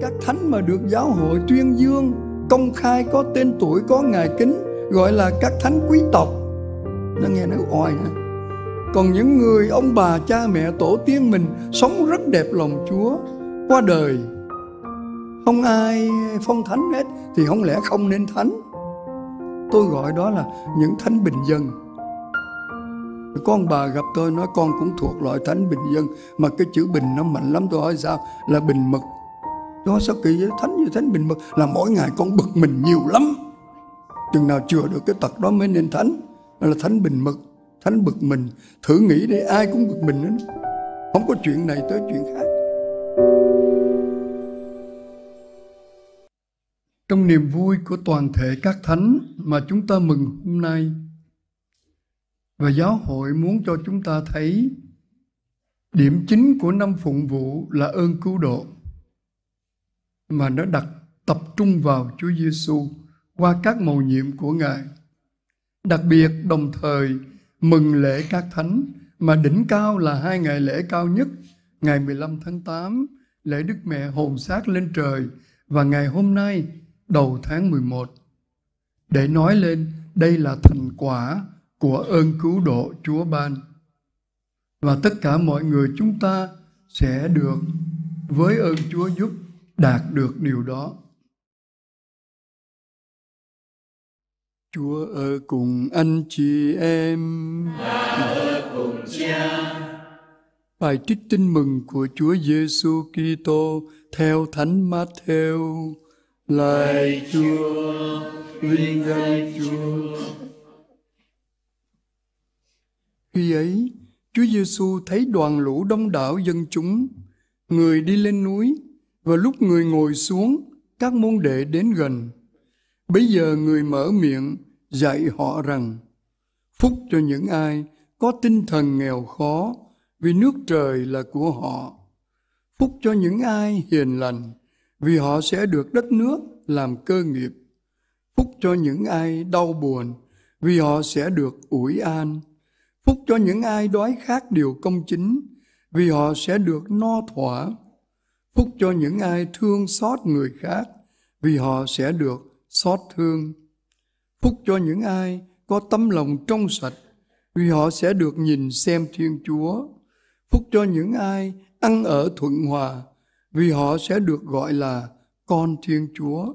các thánh mà được giáo hội tuyên dương công khai có tên tuổi có ngài kính gọi là các thánh quý tộc nó nghe nó oai ha còn những người ông bà cha mẹ tổ tiên mình sống rất đẹp lòng chúa qua đời không ai phong thánh hết thì không lẽ không nên thánh tôi gọi đó là những thánh bình dân con bà gặp tôi nói con cũng thuộc loại thánh bình dân mà cái chữ bình nó mạnh lắm tôi hỏi sao là bình mực đó sao kỳ vậy thánh như thánh bình mực là mỗi ngày con bực mình nhiều lắm chừng nào chừa được cái tật đó mới nên thánh là thánh bình mực thánh bực mình thử nghĩ đi ai cũng bực mình hết không có chuyện này tới chuyện khác trong niềm vui của toàn thể các thánh mà chúng ta mừng hôm nay và giáo hội muốn cho chúng ta thấy điểm chính của năm phụng vụ là ơn cứu độ mà nó đặt tập trung vào Chúa Giêsu qua các mầu nhiệm của Ngài. Đặc biệt đồng thời mừng lễ các thánh mà đỉnh cao là hai ngày lễ cao nhất, ngày 15 tháng 8 lễ Đức Mẹ hồn xác lên trời và ngày hôm nay đầu tháng 11. Để nói lên đây là thành quả của ơn cứu độ Chúa ban. Và tất cả mọi người chúng ta sẽ được với ơn Chúa giúp đạt được điều đó Chúa ở cùng anh chị em. Ta ở cùng cha. Bài trích tin mừng của Chúa Giêsu Kitô theo Thánh Matthew. Lạy Chúa, vinh danh Chúa. Khi ấy, Chúa Giêsu thấy đoàn lũ đông đảo dân chúng, người đi lên núi và lúc người ngồi xuống, các môn đệ đến gần. Bây giờ người mở miệng dạy họ rằng, phúc cho những ai có tinh thần nghèo khó, vì nước trời là của họ. Phúc cho những ai hiền lành, vì họ sẽ được đất nước làm cơ nghiệp. Phúc cho những ai đau buồn, vì họ sẽ được ủi an. Phúc cho những ai đói khát điều công chính, vì họ sẽ được no thỏa phúc cho những ai thương xót người khác vì họ sẽ được xót thương phúc cho những ai có tấm lòng trong sạch vì họ sẽ được nhìn xem thiên chúa phúc cho những ai ăn ở thuận hòa vì họ sẽ được gọi là con thiên chúa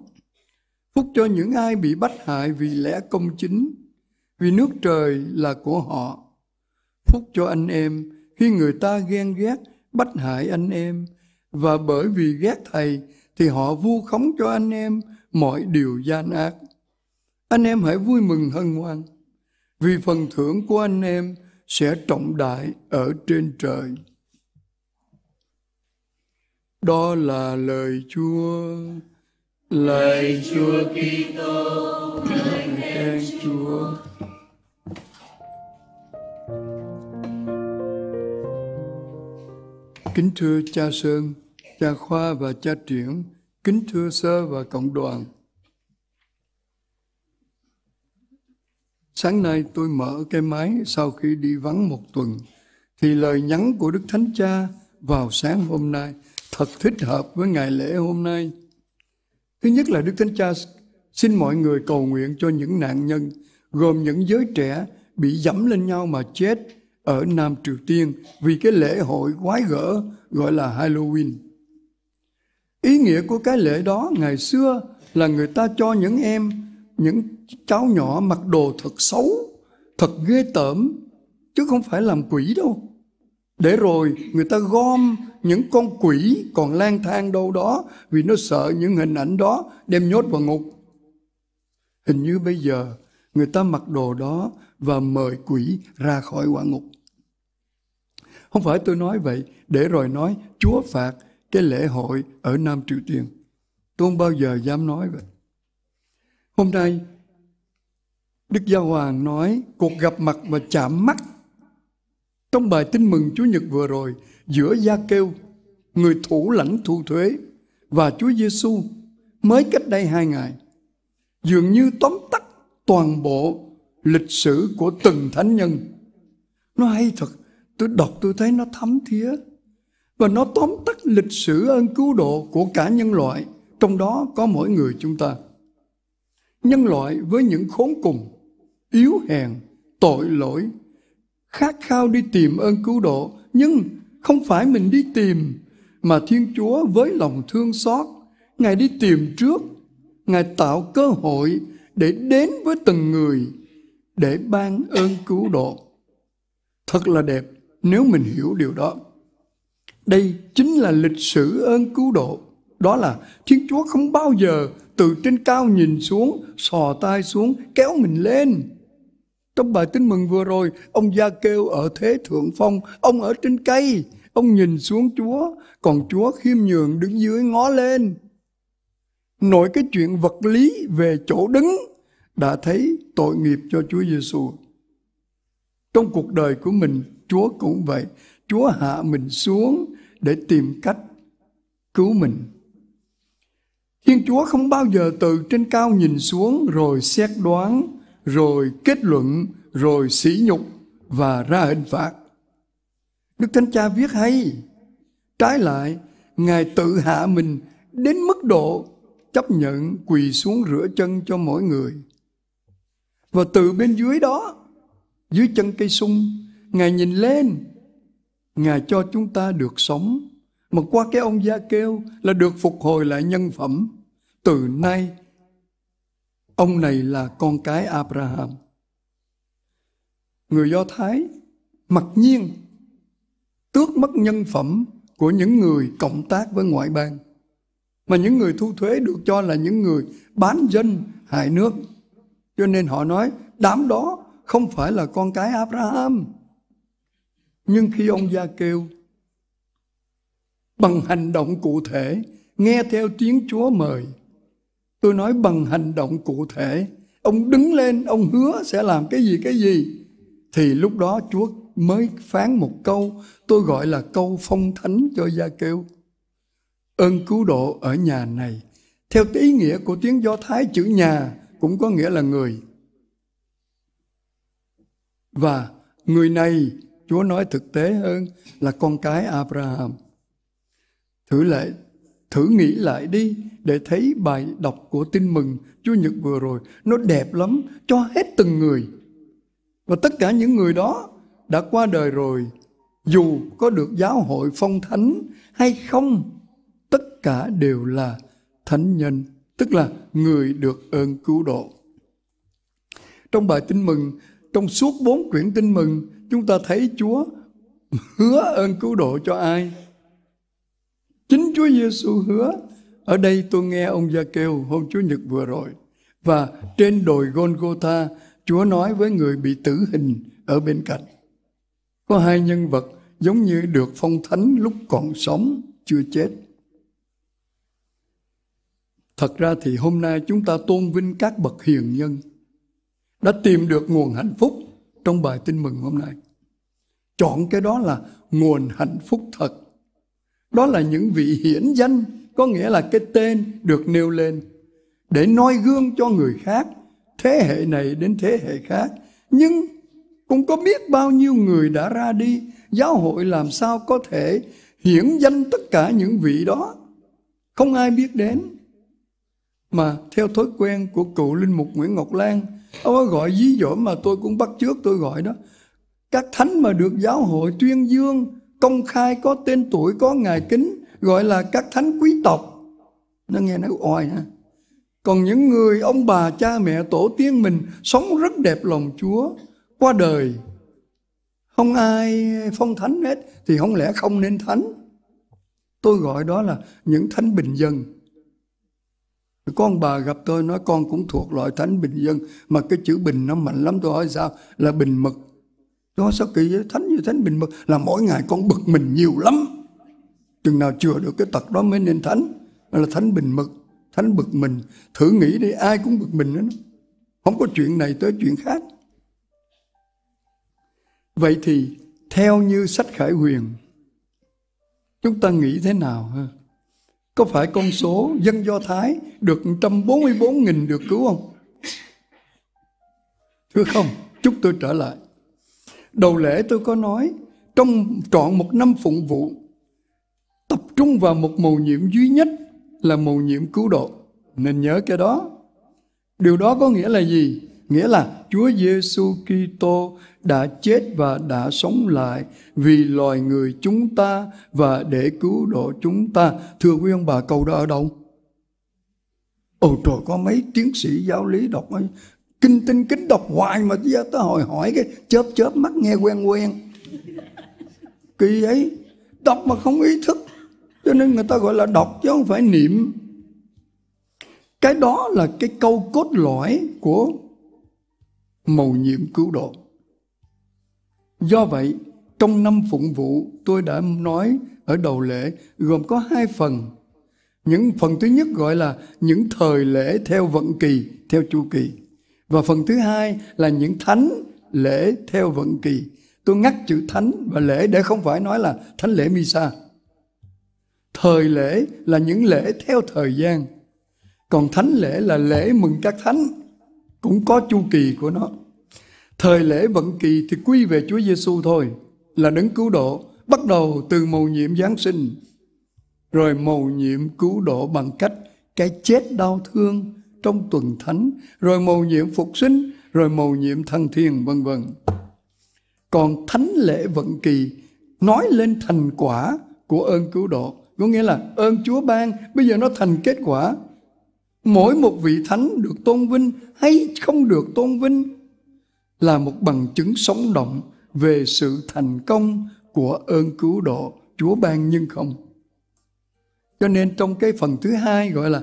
phúc cho những ai bị bắt hại vì lẽ công chính vì nước trời là của họ phúc cho anh em khi người ta ghen ghét bắt hại anh em và bởi vì ghét thầy thì họ vu khống cho anh em mọi điều gian ác anh em hãy vui mừng hân hoan vì phần thưởng của anh em sẽ trọng đại ở trên trời đó là lời Chúa lời Chúa Kitô lời khen Chúa kính thưa cha Sơn cha khoa và cha triển, kính thưa sơ và cộng đoàn. Sáng nay tôi mở cái máy sau khi đi vắng một tuần, thì lời nhắn của Đức Thánh Cha vào sáng hôm nay thật thích hợp với ngày lễ hôm nay. Thứ nhất là Đức Thánh Cha xin mọi người cầu nguyện cho những nạn nhân, gồm những giới trẻ bị dẫm lên nhau mà chết ở Nam Triều Tiên vì cái lễ hội quái gở gọi là Halloween. Ý nghĩa của cái lễ đó ngày xưa là người ta cho những em, những cháu nhỏ mặc đồ thật xấu, thật ghê tởm, chứ không phải làm quỷ đâu. Để rồi người ta gom những con quỷ còn lang thang đâu đó vì nó sợ những hình ảnh đó đem nhốt vào ngục. Hình như bây giờ người ta mặc đồ đó và mời quỷ ra khỏi quả ngục. Không phải tôi nói vậy để rồi nói Chúa phạt cái lễ hội ở Nam Triều Tiên. Tôi không bao giờ dám nói vậy. Hôm nay, Đức Giáo Hoàng nói cuộc gặp mặt và chạm mắt trong bài tin mừng Chúa Nhật vừa rồi giữa Gia Kêu, người thủ lãnh thu thuế và Chúa Giêsu mới cách đây hai ngày dường như tóm tắt toàn bộ lịch sử của từng thánh nhân. Nó hay thật, tôi đọc tôi thấy nó thấm thía và nó tóm tắt lịch sử ơn cứu độ của cả nhân loại, trong đó có mỗi người chúng ta. Nhân loại với những khốn cùng, yếu hèn, tội lỗi, khát khao đi tìm ơn cứu độ, nhưng không phải mình đi tìm mà Thiên Chúa với lòng thương xót, Ngài đi tìm trước, Ngài tạo cơ hội để đến với từng người để ban ơn cứu độ. Thật là đẹp nếu mình hiểu điều đó. Đây chính là lịch sử ơn cứu độ. Đó là Thiên Chúa không bao giờ từ trên cao nhìn xuống, sò tay xuống, kéo mình lên. Trong bài tin mừng vừa rồi, ông Gia kêu ở thế thượng phong, ông ở trên cây, ông nhìn xuống Chúa, còn Chúa khiêm nhường đứng dưới ngó lên. Nội cái chuyện vật lý về chỗ đứng đã thấy tội nghiệp cho Chúa Giêsu. Trong cuộc đời của mình, Chúa cũng vậy. Chúa hạ mình xuống để tìm cách cứu mình. Thiên Chúa không bao giờ từ trên cao nhìn xuống rồi xét đoán, rồi kết luận, rồi sỉ nhục và ra hình phạt. Đức Thánh Cha viết hay, trái lại, Ngài tự hạ mình đến mức độ chấp nhận quỳ xuống rửa chân cho mỗi người. Và từ bên dưới đó, dưới chân cây sung, Ngài nhìn lên Ngài cho chúng ta được sống, mà qua cái ông Gia Kêu là được phục hồi lại nhân phẩm. Từ nay, ông này là con cái Abraham. Người Do Thái mặc nhiên tước mất nhân phẩm của những người cộng tác với ngoại bang mà những người thu thuế được cho là những người bán dân hại nước cho nên họ nói đám đó không phải là con cái Abraham nhưng khi ông Gia kêu bằng hành động cụ thể, nghe theo tiếng Chúa mời. Tôi nói bằng hành động cụ thể, ông đứng lên, ông hứa sẽ làm cái gì cái gì. Thì lúc đó Chúa mới phán một câu, tôi gọi là câu phong thánh cho Gia kêu. Ơn cứu độ ở nhà này, theo ý nghĩa của tiếng Do Thái chữ nhà cũng có nghĩa là người. Và người này Chúa nói thực tế hơn là con cái Abraham. Thử lại, thử nghĩ lại đi để thấy bài đọc của tin mừng Chúa Nhật vừa rồi. Nó đẹp lắm cho hết từng người. Và tất cả những người đó đã qua đời rồi. Dù có được giáo hội phong thánh hay không, tất cả đều là thánh nhân, tức là người được ơn cứu độ. Trong bài tin mừng, trong suốt bốn quyển tin mừng, chúng ta thấy Chúa hứa ơn cứu độ cho ai? Chính Chúa Giêsu hứa. Ở đây tôi nghe ông Gia kêu hôm Chúa Nhật vừa rồi. Và trên đồi Golgotha, Chúa nói với người bị tử hình ở bên cạnh. Có hai nhân vật giống như được phong thánh lúc còn sống, chưa chết. Thật ra thì hôm nay chúng ta tôn vinh các bậc hiền nhân đã tìm được nguồn hạnh phúc trong bài tin mừng hôm nay. Chọn cái đó là nguồn hạnh phúc thật. Đó là những vị hiển danh, có nghĩa là cái tên được nêu lên để noi gương cho người khác, thế hệ này đến thế hệ khác. Nhưng cũng có biết bao nhiêu người đã ra đi, giáo hội làm sao có thể hiển danh tất cả những vị đó. Không ai biết đến. Mà theo thói quen của cựu linh mục Nguyễn Ngọc Lan, ông ấy gọi dí dỏm mà tôi cũng bắt trước tôi gọi đó các thánh mà được giáo hội tuyên dương công khai có tên tuổi có ngài kính gọi là các thánh quý tộc nó nghe nó oai ha còn những người ông bà cha mẹ tổ tiên mình sống rất đẹp lòng chúa qua đời không ai phong thánh hết thì không lẽ không nên thánh tôi gọi đó là những thánh bình dân con bà gặp tôi nói con cũng thuộc loại thánh bình dân mà cái chữ bình nó mạnh lắm tôi hỏi sao là bình mực đó sao kỳ vậy thánh như thánh bình mực là mỗi ngày con bực mình nhiều lắm chừng nào chừa được cái tật đó mới nên thánh là thánh bình mực thánh bực mình thử nghĩ đi ai cũng bực mình đó không có chuyện này tới chuyện khác vậy thì theo như sách khải huyền chúng ta nghĩ thế nào ha có phải con số dân Do Thái được 144.000 được cứu không? Thưa không, chúc tôi trở lại. Đầu lễ tôi có nói, trong trọn một năm phụng vụ, tập trung vào một mầu nhiệm duy nhất là mầu nhiệm cứu độ. Nên nhớ cái đó. Điều đó có nghĩa là gì? nghĩa là Chúa Giêsu Kitô đã chết và đã sống lại vì loài người chúng ta và để cứu độ chúng ta. Thưa quý ông bà, câu đó ở đâu? Ôi trời, có mấy tiến sĩ giáo lý đọc ấy, kinh tinh kính đọc hoài mà giờ ta hỏi hỏi cái chớp chớp mắt nghe quen quen. Kỳ ấy, đọc mà không ý thức. Cho nên người ta gọi là đọc chứ không phải niệm. Cái đó là cái câu cốt lõi của mầu nhiệm cứu độ. Do vậy, trong năm phụng vụ tôi đã nói ở đầu lễ gồm có hai phần. Những phần thứ nhất gọi là những thời lễ theo vận kỳ, theo chu kỳ. Và phần thứ hai là những thánh lễ theo vận kỳ. Tôi ngắt chữ thánh và lễ để không phải nói là thánh lễ Misa. Thời lễ là những lễ theo thời gian. Còn thánh lễ là lễ mừng các thánh cũng có chu kỳ của nó. Thời lễ vận kỳ thì quy về Chúa Giêsu thôi, là đấng cứu độ, bắt đầu từ mầu nhiệm Giáng sinh, rồi mầu nhiệm cứu độ bằng cách cái chết đau thương trong tuần thánh, rồi mầu nhiệm phục sinh, rồi mầu nhiệm thăng thiên vân vân. Còn thánh lễ vận kỳ nói lên thành quả của ơn cứu độ, có nghĩa là ơn Chúa ban bây giờ nó thành kết quả. Mỗi một vị thánh được tôn vinh hay không được tôn vinh là một bằng chứng sống động về sự thành công của ơn cứu độ Chúa ban nhưng không. Cho nên trong cái phần thứ hai gọi là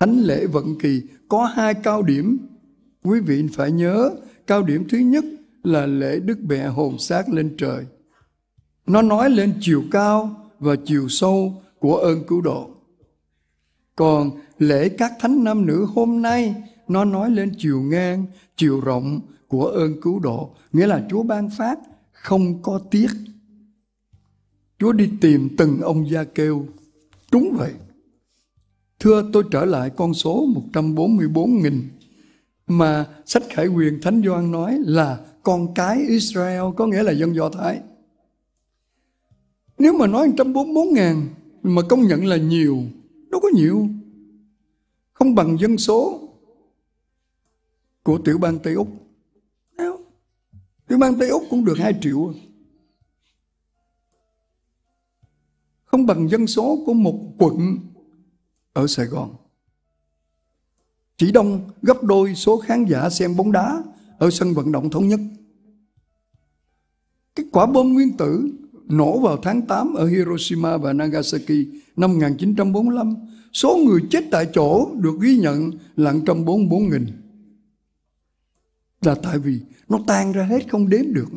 Thánh lễ vận kỳ có hai cao điểm. Quý vị phải nhớ cao điểm thứ nhất là lễ đức mẹ hồn xác lên trời. Nó nói lên chiều cao và chiều sâu của ơn cứu độ. Còn lễ các thánh nam nữ hôm nay nó nói lên chiều ngang, chiều rộng của ơn cứu độ nghĩa là chúa ban phát không có tiếc chúa đi tìm từng ông gia kêu đúng vậy thưa tôi trở lại con số 144.000 mà sách khải quyền thánh doan nói là con cái Israel có nghĩa là dân Do Thái nếu mà nói 144 ngàn mà công nhận là nhiều, đâu có nhiều. Không bằng dân số của tiểu bang Tây Úc tôi mang tới úc cũng được 2 triệu không bằng dân số của một quận ở sài gòn chỉ đông gấp đôi số khán giả xem bóng đá ở sân vận động thống nhất cái quả bom nguyên tử nổ vào tháng 8 ở Hiroshima và Nagasaki năm 1945, số người chết tại chỗ được ghi nhận là 144.000 là tại vì nó tan ra hết không đếm được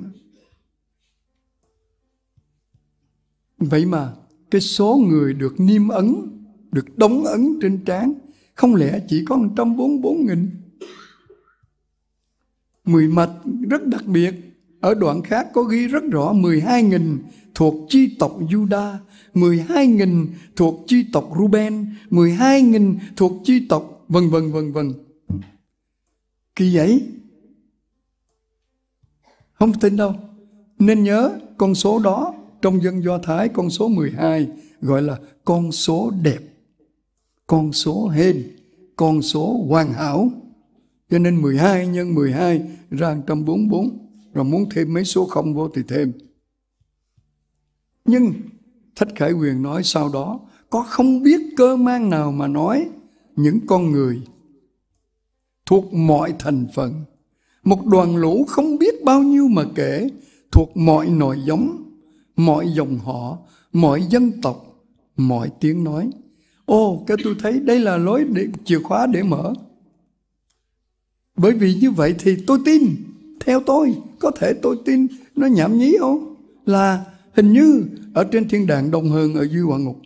Vậy mà cái số người được niêm ấn, được đóng ấn trên trán không lẽ chỉ có 144 nghìn? Mười mạch rất đặc biệt, ở đoạn khác có ghi rất rõ 12 nghìn thuộc chi tộc Juda, 12 nghìn thuộc chi tộc Ruben, 12 nghìn thuộc chi tộc vân vân vân vân. Kỳ vậy, không tin đâu. Nên nhớ con số đó trong dân Do Thái con số 12 gọi là con số đẹp, con số hên, con số hoàn hảo. Cho nên 12 nhân 12 ra 144. Rồi muốn thêm mấy số không vô thì thêm. Nhưng thách Khải Quyền nói sau đó có không biết cơ mang nào mà nói những con người thuộc mọi thành phần một đoàn lũ không biết bao nhiêu mà kể, thuộc mọi nòi giống, mọi dòng họ, mọi dân tộc, mọi tiếng nói. Ô, cái tôi thấy đây là lối để, chìa khóa để mở. Bởi vì như vậy thì tôi tin, theo tôi, có thể tôi tin nó nhảm nhí không? Là hình như ở trên thiên đàng đông hơn ở dưới hỏa ngục.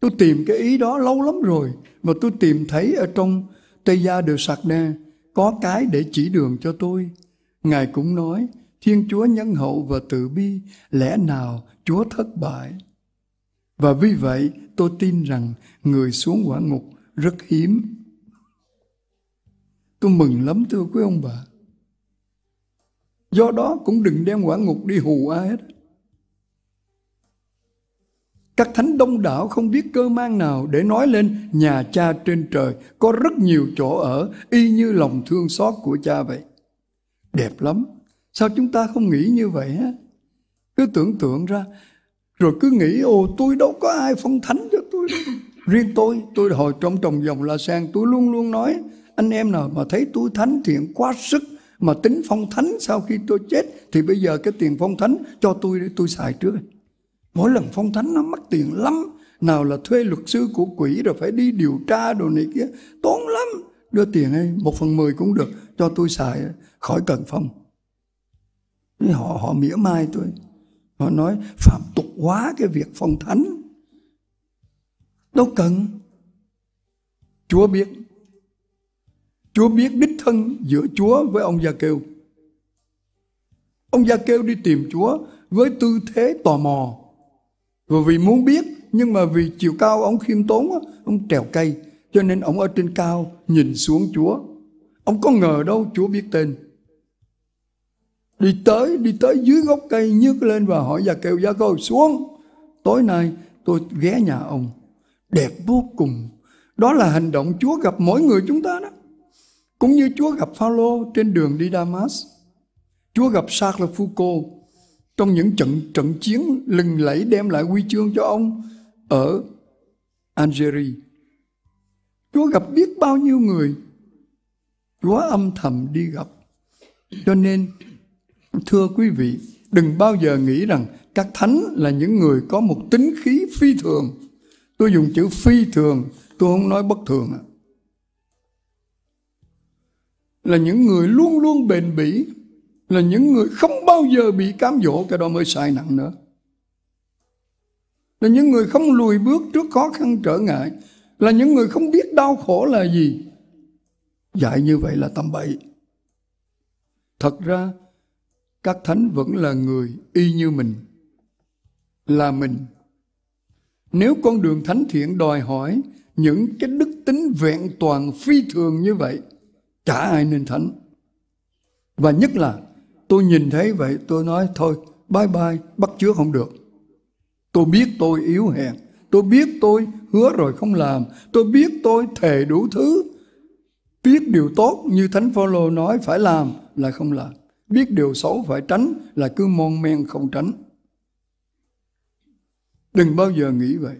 Tôi tìm cái ý đó lâu lắm rồi mà tôi tìm thấy ở trong tây da đều sạc nè, có cái để chỉ đường cho tôi. Ngài cũng nói, Thiên Chúa nhân hậu và từ bi, lẽ nào Chúa thất bại? Và vì vậy, tôi tin rằng người xuống quả ngục rất hiếm. Tôi mừng lắm thưa quý ông bà. Do đó cũng đừng đem quả ngục đi hù ai hết các thánh đông đảo không biết cơ mang nào để nói lên nhà cha trên trời có rất nhiều chỗ ở y như lòng thương xót của cha vậy. Đẹp lắm, sao chúng ta không nghĩ như vậy á? Cứ tưởng tượng ra, rồi cứ nghĩ ồ tôi đâu có ai phong thánh cho tôi đâu. Riêng tôi, tôi hồi trong trồng dòng La Sang tôi luôn luôn nói anh em nào mà thấy tôi thánh thiện quá sức mà tính phong thánh sau khi tôi chết thì bây giờ cái tiền phong thánh cho tôi để tôi xài trước mỗi lần phong thánh nó mất tiền lắm nào là thuê luật sư của quỷ rồi phải đi điều tra đồ này kia tốn lắm đưa tiền ấy một phần mười cũng được cho tôi xài khỏi cần phong họ họ mỉa mai tôi họ nói phạm tục quá cái việc phong thánh đâu cần chúa biết chúa biết đích thân giữa chúa với ông gia kêu ông gia kêu đi tìm chúa với tư thế tò mò và vì muốn biết nhưng mà vì chiều cao ông khiêm tốn á, ông trèo cây cho nên ông ở trên cao nhìn xuống Chúa ông có ngờ đâu Chúa biết tên đi tới đi tới dưới gốc cây nhấc lên và hỏi và kêu gia dạ coi xuống tối nay tôi ghé nhà ông đẹp vô cùng đó là hành động Chúa gặp mỗi người chúng ta đó cũng như Chúa gặp Phaolô trên đường đi Damas Chúa gặp Charles Foucault trong những trận trận chiến lừng lẫy đem lại huy chương cho ông ở Algeria. Chúa gặp biết bao nhiêu người, Chúa âm thầm đi gặp. Cho nên, thưa quý vị, đừng bao giờ nghĩ rằng các thánh là những người có một tính khí phi thường. Tôi dùng chữ phi thường, tôi không nói bất thường. Là những người luôn luôn bền bỉ, là những người không bao giờ bị cám dỗ cái đó mới sai nặng nữa là những người không lùi bước trước khó khăn trở ngại là những người không biết đau khổ là gì dạy như vậy là tầm bậy thật ra các thánh vẫn là người y như mình là mình nếu con đường thánh thiện đòi hỏi những cái đức tính vẹn toàn phi thường như vậy chả ai nên thánh và nhất là tôi nhìn thấy vậy tôi nói thôi bye bye bắt chước không được tôi biết tôi yếu hèn tôi biết tôi hứa rồi không làm tôi biết tôi thề đủ thứ biết điều tốt như thánh phaolô nói phải làm là không làm biết điều xấu phải tránh là cứ mon men không tránh đừng bao giờ nghĩ vậy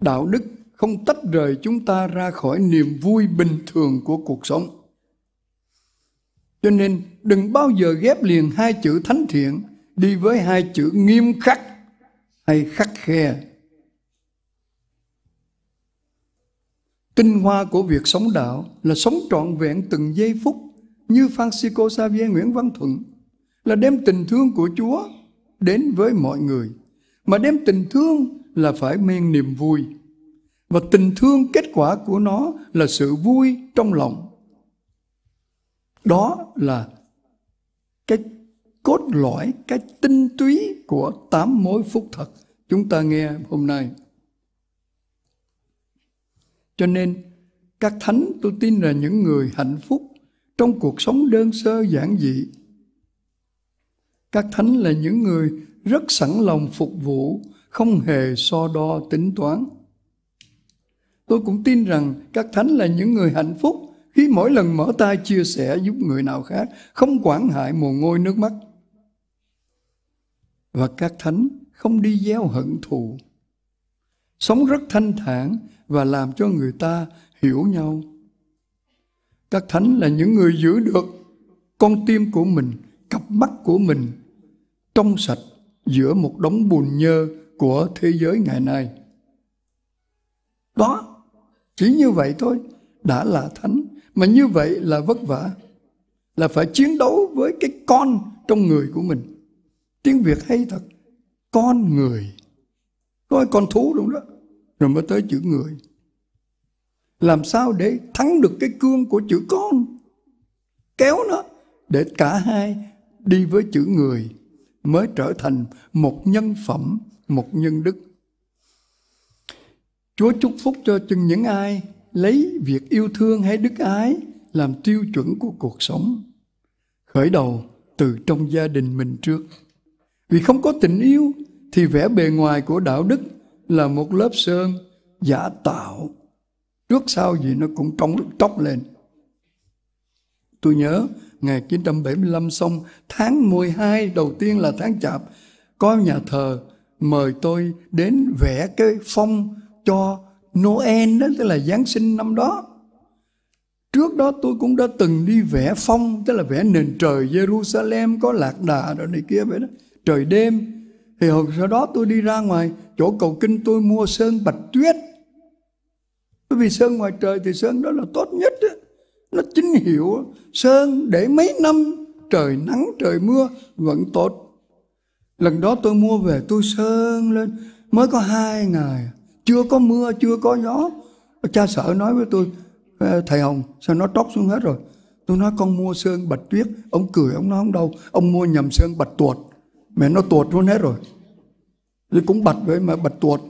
đạo đức không tách rời chúng ta ra khỏi niềm vui bình thường của cuộc sống cho nên đừng bao giờ ghép liền hai chữ thánh thiện đi với hai chữ nghiêm khắc hay khắc khe. Tinh hoa của việc sống đạo là sống trọn vẹn từng giây phút như Francisco Xavier Nguyễn Văn Thuận là đem tình thương của Chúa đến với mọi người. Mà đem tình thương là phải men niềm vui. Và tình thương kết quả của nó là sự vui trong lòng đó là cái cốt lõi cái tinh túy của tám mối phúc thật chúng ta nghe hôm nay cho nên các thánh tôi tin là những người hạnh phúc trong cuộc sống đơn sơ giản dị các thánh là những người rất sẵn lòng phục vụ không hề so đo tính toán tôi cũng tin rằng các thánh là những người hạnh phúc khi mỗi lần mở tay chia sẻ giúp người nào khác, không quản hại mồ ngôi nước mắt. Và các thánh không đi gieo hận thù, sống rất thanh thản và làm cho người ta hiểu nhau. Các thánh là những người giữ được con tim của mình, cặp mắt của mình trong sạch giữa một đống bùn nhơ của thế giới ngày nay. Đó, chỉ như vậy thôi đã là thánh mà như vậy là vất vả là phải chiến đấu với cái con trong người của mình tiếng việt hay thật con người coi con thú đúng đó rồi mới tới chữ người làm sao để thắng được cái cương của chữ con kéo nó để cả hai đi với chữ người mới trở thành một nhân phẩm một nhân đức chúa chúc phúc cho chừng những ai lấy việc yêu thương hay đức ái làm tiêu chuẩn của cuộc sống khởi đầu từ trong gia đình mình trước vì không có tình yêu thì vẻ bề ngoài của đạo đức là một lớp sơn giả tạo trước sau gì nó cũng trống tróc lên tôi nhớ ngày 975 xong tháng 12 đầu tiên là tháng chạp có nhà thờ mời tôi đến vẽ cái phong cho Noel đó tức là Giáng sinh năm đó Trước đó tôi cũng đã từng đi vẽ phong Tức là vẽ nền trời Jerusalem có lạc đà rồi này kia vậy đó Trời đêm Thì hồi sau đó tôi đi ra ngoài Chỗ cầu kinh tôi mua sơn bạch tuyết Bởi vì sơn ngoài trời thì sơn đó là tốt nhất đó. Nó chính hiệu Sơn để mấy năm trời nắng trời mưa vẫn tốt Lần đó tôi mua về tôi sơn lên Mới có hai ngày chưa có mưa chưa có gió cha sợ nói với tôi thầy hồng sao nó tróc xuống hết rồi tôi nói con mua sơn bạch tuyết ông cười ông nói không đâu ông mua nhầm sơn bạch tuột mẹ nó tuột luôn hết rồi thì cũng bạch vậy mà bạch tuột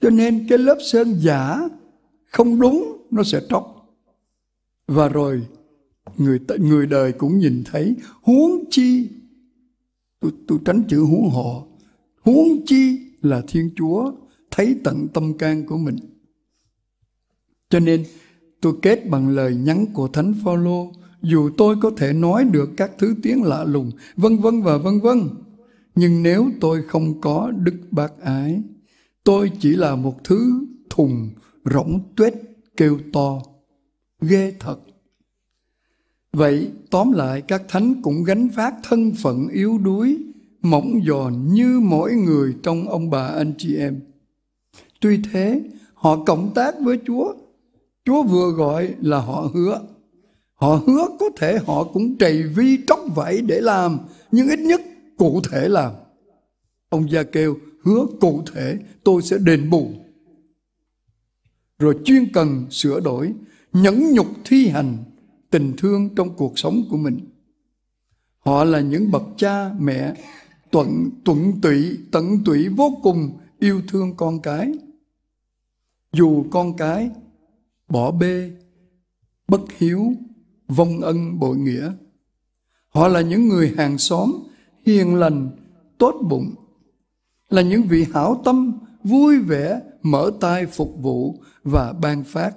cho nên cái lớp sơn giả không đúng nó sẽ tróc và rồi người người đời cũng nhìn thấy huống chi tôi, tôi tránh chữ huống hộ huống chi là Thiên Chúa thấy tận tâm can của mình. Cho nên tôi kết bằng lời nhắn của Thánh Phaolô, dù tôi có thể nói được các thứ tiếng lạ lùng, vân vân và vân vân, nhưng nếu tôi không có đức bác ái, tôi chỉ là một thứ thùng rỗng tuếch kêu to, ghê thật. Vậy tóm lại các thánh cũng gánh vác thân phận yếu đuối mỏng giòn như mỗi người trong ông bà anh chị em. Tuy thế, họ cộng tác với Chúa. Chúa vừa gọi là họ hứa. Họ hứa có thể họ cũng trầy vi tróc vẫy để làm, nhưng ít nhất cụ thể làm. Ông Gia kêu hứa cụ thể tôi sẽ đền bù. Rồi chuyên cần sửa đổi, nhẫn nhục thi hành tình thương trong cuộc sống của mình. Họ là những bậc cha mẹ tuận tuận tụy tận tụy vô cùng yêu thương con cái dù con cái bỏ bê bất hiếu vong ân bội nghĩa họ là những người hàng xóm hiền lành tốt bụng là những vị hảo tâm vui vẻ mở tay phục vụ và ban phát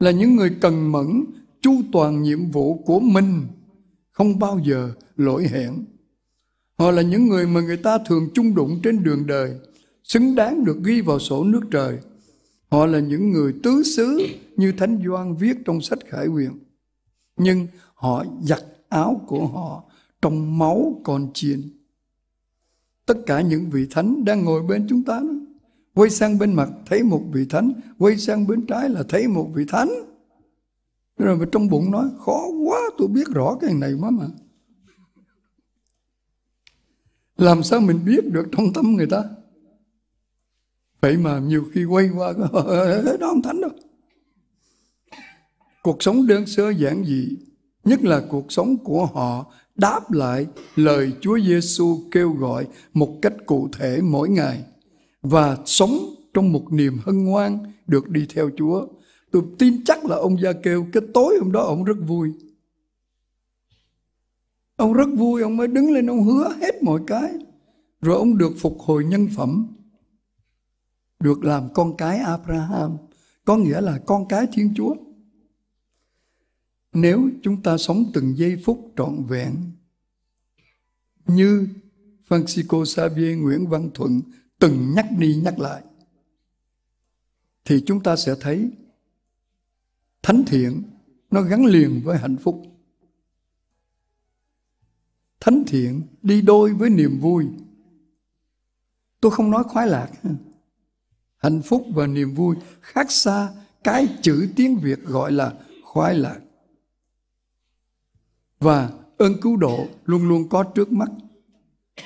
là những người cần mẫn chu toàn nhiệm vụ của mình không bao giờ lỗi hẹn Họ là những người mà người ta thường chung đụng trên đường đời, xứng đáng được ghi vào sổ nước trời. Họ là những người tứ xứ như Thánh Doan viết trong sách Khải Quyền. Nhưng họ giặt áo của họ trong máu còn chiên. Tất cả những vị thánh đang ngồi bên chúng ta đó. Quay sang bên mặt thấy một vị thánh, quay sang bên trái là thấy một vị thánh. Rồi mà trong bụng nói khó quá tôi biết rõ cái này quá mà làm sao mình biết được trong tâm người ta vậy mà nhiều khi quay qua đó không thánh đâu cuộc sống đơn sơ giản dị nhất là cuộc sống của họ đáp lại lời Chúa Giêsu kêu gọi một cách cụ thể mỗi ngày và sống trong một niềm hân hoan được đi theo Chúa. Tôi tin chắc là ông Gia Kêu cái tối hôm đó ông rất vui ông rất vui ông mới đứng lên ông hứa hết mọi cái rồi ông được phục hồi nhân phẩm được làm con cái Abraham có nghĩa là con cái Thiên Chúa nếu chúng ta sống từng giây phút trọn vẹn như Francisco Xavier Nguyễn Văn Thuận từng nhắc đi nhắc lại thì chúng ta sẽ thấy thánh thiện nó gắn liền với hạnh phúc thánh thiện đi đôi với niềm vui tôi không nói khoái lạc hạnh phúc và niềm vui khác xa cái chữ tiếng việt gọi là khoái lạc và ơn cứu độ luôn luôn có trước mắt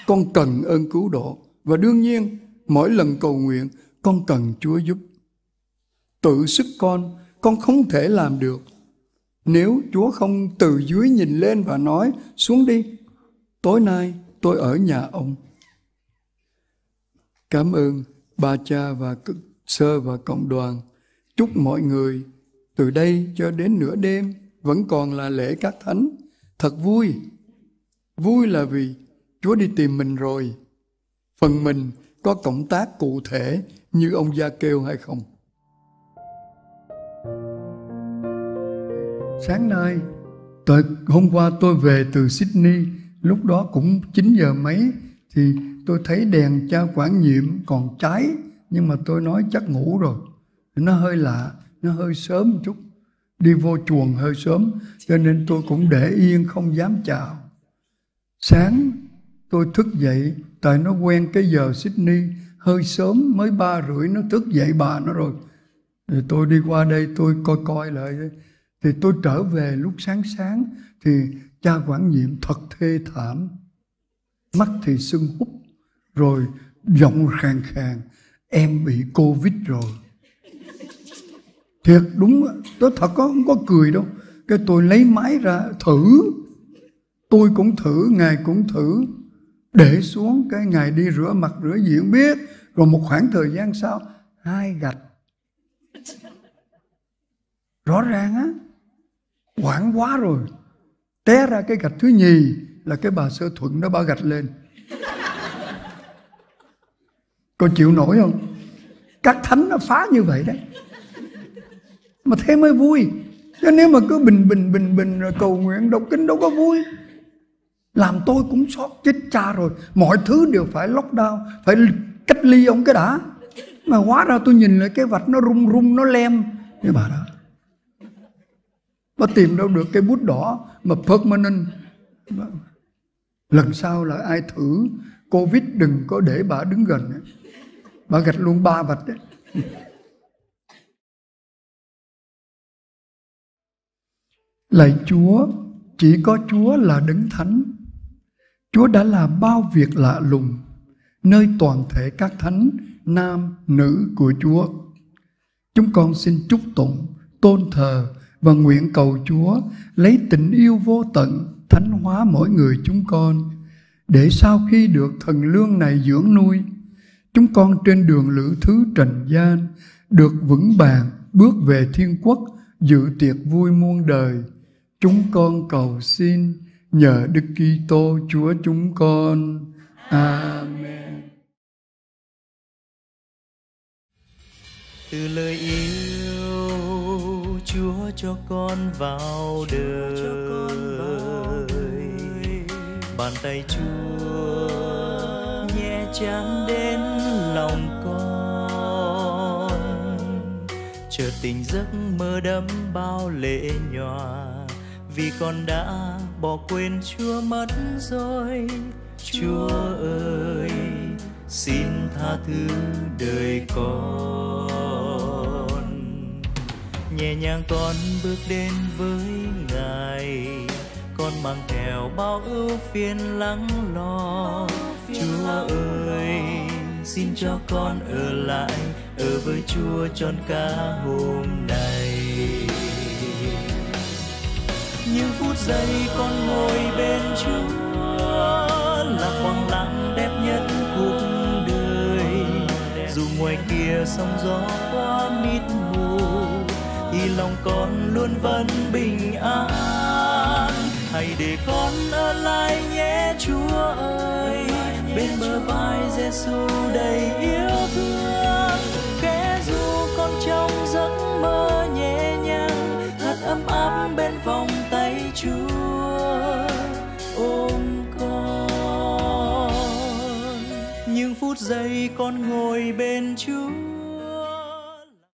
con cần ơn cứu độ và đương nhiên mỗi lần cầu nguyện con cần chúa giúp tự sức con con không thể làm được nếu chúa không từ dưới nhìn lên và nói xuống đi tối nay tôi ở nhà ông. Cảm ơn bà cha và sơ và cộng đoàn. Chúc mọi người từ đây cho đến nửa đêm vẫn còn là lễ các thánh. Thật vui. Vui là vì Chúa đi tìm mình rồi. Phần mình có cộng tác cụ thể như ông Gia Kêu hay không? Sáng nay, tại hôm qua tôi về từ Sydney lúc đó cũng 9 giờ mấy thì tôi thấy đèn cha quản nhiệm còn cháy nhưng mà tôi nói chắc ngủ rồi nó hơi lạ nó hơi sớm một chút đi vô chuồng hơi sớm cho nên tôi cũng để yên không dám chào sáng tôi thức dậy tại nó quen cái giờ Sydney hơi sớm mới ba rưỡi nó thức dậy bà nó rồi thì tôi đi qua đây tôi coi coi lại thì tôi trở về lúc sáng sáng thì cha quản nhiệm thật thê thảm mắt thì sưng húp rồi giọng khàn khàn em bị covid rồi thiệt đúng tôi thật có không có cười đâu cái tôi lấy máy ra thử tôi cũng thử ngài cũng thử để xuống cái ngài đi rửa mặt rửa diện biết rồi một khoảng thời gian sau hai gạch rõ ràng á quản quá rồi té ra cái gạch thứ nhì là cái bà sơ thuận nó bả gạch lên cô chịu nổi không các thánh nó phá như vậy đấy mà thế mới vui chứ nếu mà cứ bình bình bình bình rồi cầu nguyện đọc kinh đâu có vui làm tôi cũng xót chết cha rồi mọi thứ đều phải lockdown phải cách ly ông cái đã mà hóa ra tôi nhìn lại cái vạch nó rung rung nó lem cái bà đó bà tìm đâu được cái bút đỏ mà permanent lần sau là ai thử covid đừng có để bà đứng gần bà gạch luôn ba vạch đấy lạy chúa chỉ có chúa là đấng thánh chúa đã làm bao việc lạ lùng nơi toàn thể các thánh nam nữ của chúa chúng con xin chúc tụng tôn thờ và nguyện cầu Chúa lấy tình yêu vô tận thánh hóa mỗi người chúng con để sau khi được thần lương này dưỡng nuôi chúng con trên đường lữ thứ trần gian được vững vàng bước về thiên quốc dự tiệc vui muôn đời chúng con cầu xin nhờ Đức Kitô Chúa chúng con. Amen. Từ lời yêu Chúa cho con vào đời bàn tay Chúa nhẹ chạm đến lòng con chợt tình giấc mơ đẫm bao lệ nhòa vì con đã bỏ quên Chúa mất rồi Chúa ơi xin tha thứ đời con nhẹ nhàng con bước đến với ngài con mang theo bao ưu phiền lắng lo chúa ơi xin cho con ở lại ở với chúa trọn cả hôm nay những phút giây con ngồi bên chúa là khoảng lặng đẹp nhất cuộc đời dù ngoài kia sóng gió quá mịt mù thì lòng con luôn vẫn bình an hãy để con ở lại nhé chúa ơi bên bờ vai giêsu đầy yêu thương khẽ du con trong giấc mơ nhẹ nhàng thật ấm áp bên vòng tay chúa ôm con những phút giây con ngồi bên chúa